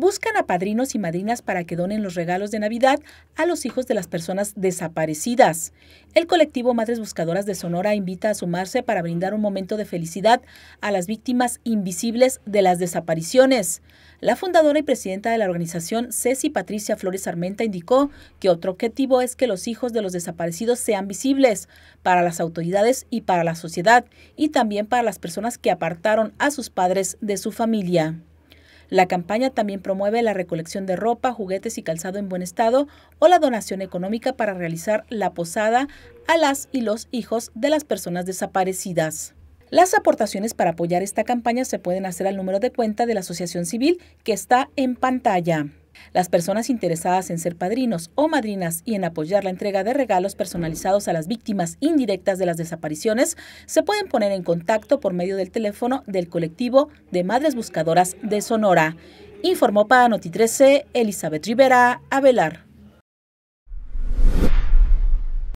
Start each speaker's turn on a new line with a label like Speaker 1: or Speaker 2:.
Speaker 1: buscan a padrinos y madrinas para que donen los regalos de Navidad a los hijos de las personas desaparecidas. El colectivo Madres Buscadoras de Sonora invita a sumarse para brindar un momento de felicidad a las víctimas invisibles de las desapariciones. La fundadora y presidenta de la organización, Ceci Patricia Flores Armenta, indicó que otro objetivo es que los hijos de los desaparecidos sean visibles para las autoridades y para la sociedad, y también para las personas que apartaron a sus padres de su familia. La campaña también promueve la recolección de ropa, juguetes y calzado en buen estado o la donación económica para realizar la posada a las y los hijos de las personas desaparecidas. Las aportaciones para apoyar esta campaña se pueden hacer al número de cuenta de la Asociación Civil que está en pantalla. Las personas interesadas en ser padrinos o madrinas y en apoyar la entrega de regalos personalizados a las víctimas indirectas de las desapariciones se pueden poner en contacto por medio del teléfono del colectivo de Madres Buscadoras de Sonora. Informó para Noti 13 Elizabeth Rivera Avelar.